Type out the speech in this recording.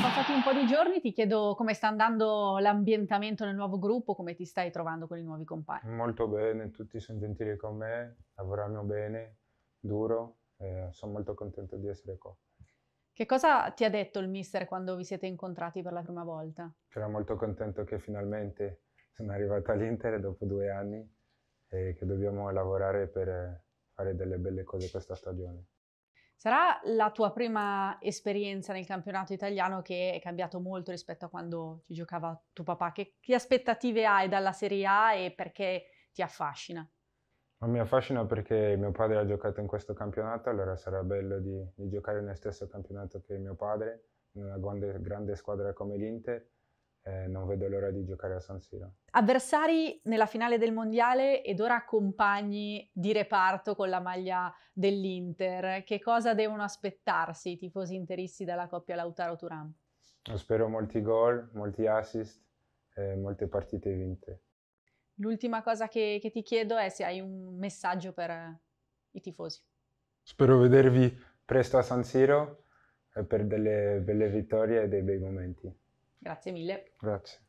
passati un po' di giorni, ti chiedo come sta andando l'ambientamento nel nuovo gruppo, come ti stai trovando con i nuovi compagni. Molto bene, tutti sono gentili con me, lavorano bene, duro, eh, sono molto contento di essere qua. Che cosa ti ha detto il mister quando vi siete incontrati per la prima volta? Che era molto contento che finalmente sono arrivato all'Inter dopo due anni e che dobbiamo lavorare per fare delle belle cose questa stagione. Sarà la tua prima esperienza nel campionato italiano che è cambiato molto rispetto a quando ci giocava tuo papà? Che, che aspettative hai dalla Serie A e perché ti affascina? Ma mi affascina perché mio padre ha giocato in questo campionato, allora sarà bello di, di giocare nel stesso campionato che mio padre, in una grande, grande squadra come l'Inter eh, non vedo l'ora di giocare a San Siro. Avversari nella finale del mondiale ed ora compagni di reparto con la maglia dell'Inter, che cosa devono aspettarsi i tifosi interisti dalla coppia Lautaro-Turam? Spero molti gol, molti assist, eh, molte partite vinte. L'ultima cosa che, che ti chiedo è se hai un messaggio per eh, i tifosi. Spero vedervi presto a San Siro eh, per delle belle vittorie e dei bei momenti. Grazie mille. Grazie.